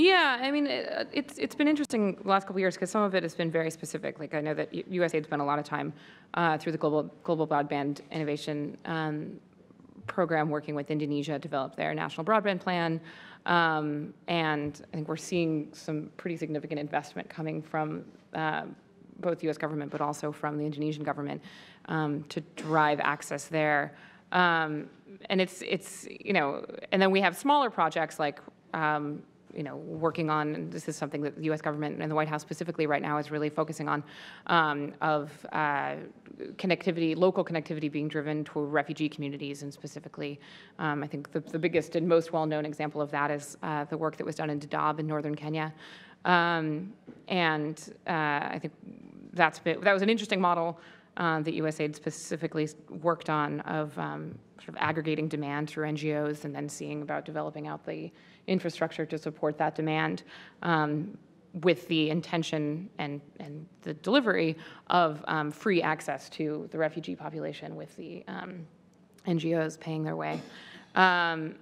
Yeah, I mean, it, uh, it's it's been interesting the last couple years because some of it has been very specific. Like I know that USAID spent a lot of time uh, through the global global broadband innovation um, program working with Indonesia to develop their national broadband plan, um, and I think we're seeing some pretty significant investment coming from. Uh, both U.S. government, but also from the Indonesian government, um, to drive access there. Um, and it's it's you know, and then we have smaller projects like um, you know, working on, and this is something that the U.S. government and the White House specifically right now is really focusing on, um, of uh, connectivity, local connectivity being driven to refugee communities, and specifically, um, I think the, the, biggest and most well-known example of that is uh, the work that was done in Dadaab in northern Kenya. Um, and uh, I think that's been, that was an interesting model uh, that USAID specifically worked on of um, sort of aggregating demand through NGOs and then seeing about developing out the infrastructure to support that demand um, with the intention and, and the delivery of um, free access to the refugee population with the um, NGOs paying their way. Um,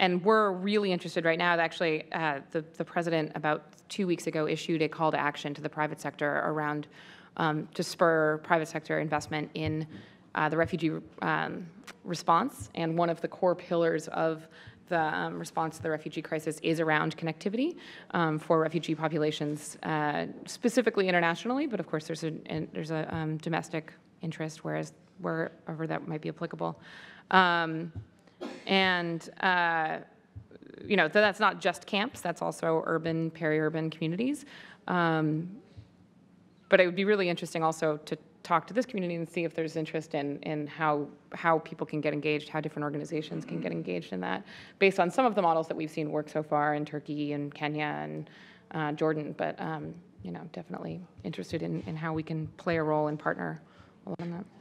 and we're really interested right now, actually, uh, the, the president about two weeks ago issued a call to action to the private sector around um, to spur private sector investment in uh, the refugee um, response. And one of the core pillars of the um, response to the refugee crisis is around connectivity um, for refugee populations, uh, specifically internationally, but of course there's a, there's a um, domestic interest whereas wherever that might be applicable. Um, and uh, you know, that's not just camps, that's also urban, peri-urban communities. Um, but it would be really interesting also to talk to this community and see if there's interest in, in how, how people can get engaged, how different organizations can get mm-hmm. engaged in that, based on some of the models that we've seen work so far in Turkey and Kenya and uh, Jordan, but um, you know, definitely interested in, in how we can play a role and partner along that.